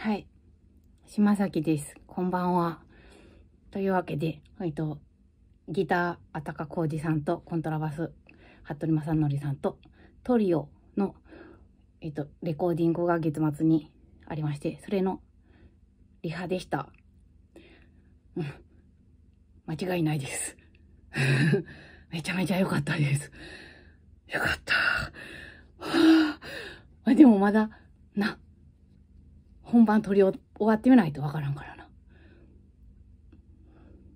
はい。島崎です。こんばんは。というわけで、えっと、ギター、あたかこうじさんと、コントラバス、服部正則さんと、トリオの、えっと、レコーディングが月末にありまして、それのリハでした。間違いないです。めちゃめちゃ良かったです。よかった。はあ、でもまだ、な、本番撮り終わってみないとわからんからな。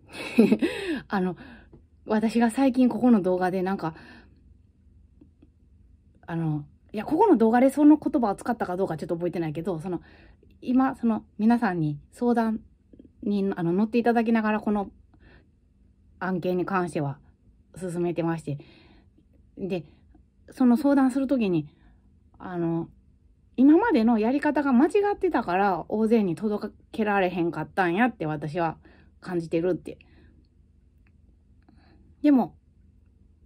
あの、私が最近ここの動画でなんか、あの、いや、ここの動画でその言葉を使ったかどうかちょっと覚えてないけど、その、今、その、皆さんに相談に、あの、乗っていただきながら、この案件に関しては進めてまして、で、その相談するときに、あの、今までのやり方が間違ってたから、大勢に届けられへんかったんやって私は感じてるって。でも、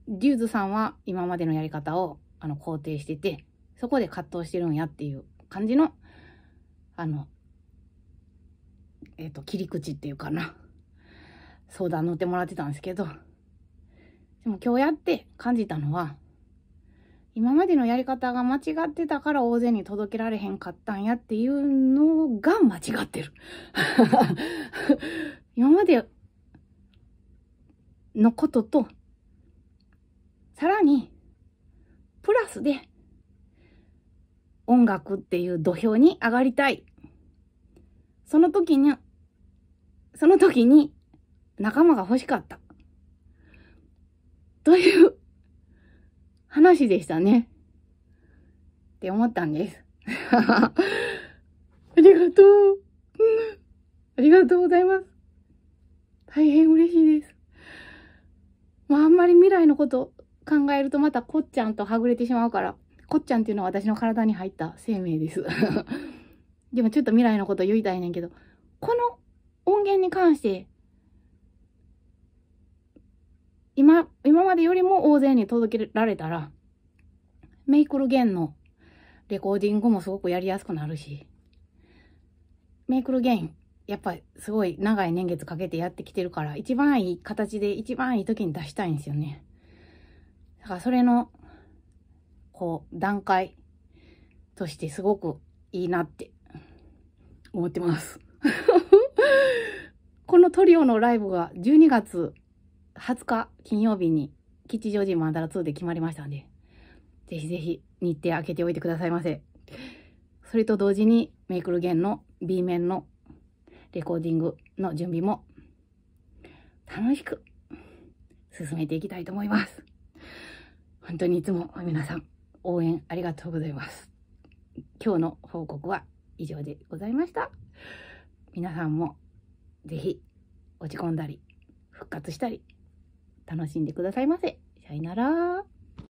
リューズさんは今までのやり方をあの肯定してて、そこで葛藤してるんやっていう感じの、あの、えっ、ー、と、切り口っていうかな。相談乗ってもらってたんですけど、でも今日やって感じたのは、今までのやり方が間違ってたから大勢に届けられへんかったんやっていうのが間違ってる。今までのことと、さらに、プラスで、音楽っていう土俵に上がりたい。その時に、その時に仲間が欲しかった。という話でしたね。って思ったんです。ありがとう。ありがとうございます。大変嬉しいです。まあ、あんまり未来のこと考えるとまたこっちゃんとはぐれてしまうから、こっちゃんっていうのは私の体に入った生命です。でもちょっと未来のこと言いたいねんけど、この音源に関して今、今までよりも大勢に届けられたら、メイクルゲンのレコーディングもすごくやりやすくなるし、メイクルゲン、やっぱすごい長い年月かけてやってきてるから、一番いい形で一番いい時に出したいんですよね。だからそれの、こう、段階としてすごくいいなって思ってます。このトリオのライブが12月20日金曜日に吉祥寺マンダラ2で決まりましたんで、ぜひぜひ日程開けておいてくださいませ。それと同時にメイクルゲンの B 面のレコーディングの準備も楽しく進めていきたいと思います。本当にいつも皆さん応援ありがとうございます。今日の報告は以上でございました。皆さんもぜひ落ち込んだり復活したり楽しんでくださいませ。さよなら。